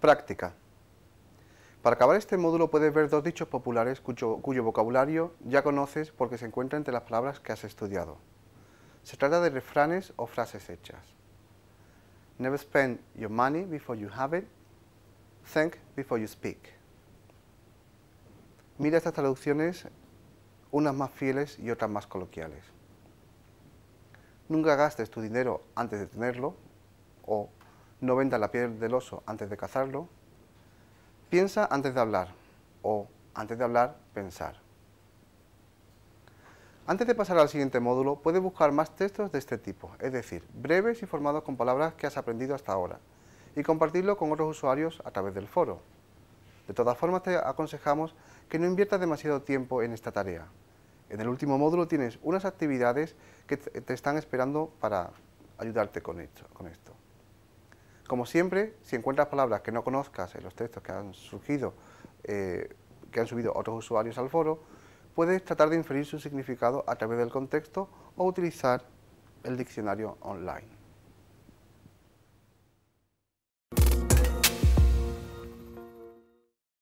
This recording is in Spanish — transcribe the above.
Práctica. Para acabar este módulo puedes ver dos dichos populares cuyo, vocabulario ya conoces porque se encuentra entre las palabras que has estudiado. Se trata de refranes o frases hechas. Never spend your money before you have it. Think before you speak. Mira estas traducciones unas más fieles y otras más coloquiales. Nunca gastes tu dinero antes de tenerlo, o no vendas la piel del oso antes de cazarlo. Piensa antes de hablar, o antes de hablar, pensar. Antes de pasar al siguiente módulo, puedes buscar más textos de este tipo, es decir, breves y formados con palabras que has aprendido hasta ahora, y compartirlo con otros usuarios a través del foro. De todas formas, te aconsejamos que no inviertas demasiado tiempo en esta tarea. En el último módulo tienes unas actividades que te están esperando para ayudarte con esto. Como siempre, si encuentras palabras que no conozcas en los textos que han surgido, eh, que han subido otros usuarios al foro, puedes tratar de inferir su significado a través del contexto o utilizar el diccionario online.